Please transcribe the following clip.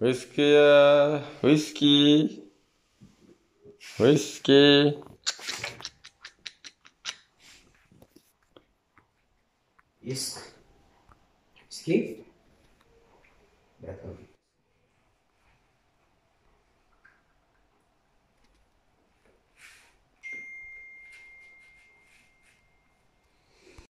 Whiskey, whiskey, whiskey. Yes. Whiskey.